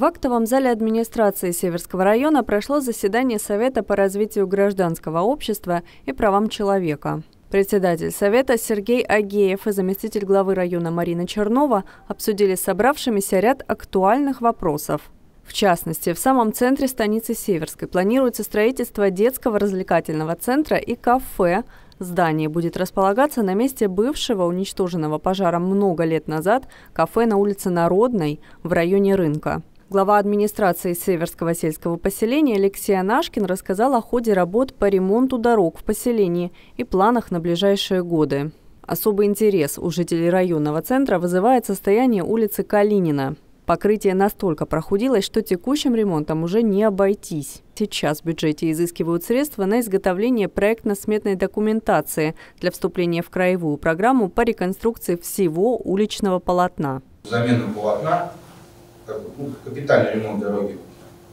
В актовом зале администрации Северского района прошло заседание Совета по развитию гражданского общества и правам человека. Председатель Совета Сергей Агеев и заместитель главы района Марина Чернова обсудили с собравшимися ряд актуальных вопросов. В частности, в самом центре станицы Северской планируется строительство детского развлекательного центра и кафе. Здание будет располагаться на месте бывшего, уничтоженного пожаром много лет назад, кафе на улице Народной в районе рынка. Глава администрации Северского сельского поселения Алексей Анашкин рассказал о ходе работ по ремонту дорог в поселении и планах на ближайшие годы. Особый интерес у жителей районного центра вызывает состояние улицы Калинина. Покрытие настолько прохудилось, что текущим ремонтом уже не обойтись. Сейчас в бюджете изыскивают средства на изготовление проектно-сметной документации для вступления в краевую программу по реконструкции всего уличного полотна. Замена полотна ну, капитальный ремонт дороги,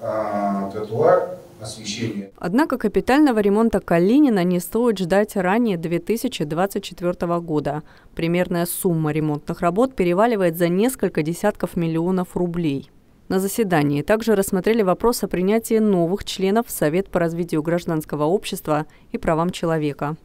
а, тротуар, освещение. Однако капитального ремонта Калинина не стоит ждать ранее 2024 года. Примерная сумма ремонтных работ переваливает за несколько десятков миллионов рублей. На заседании также рассмотрели вопрос о принятии новых членов в Совет по развитию гражданского общества и правам человека.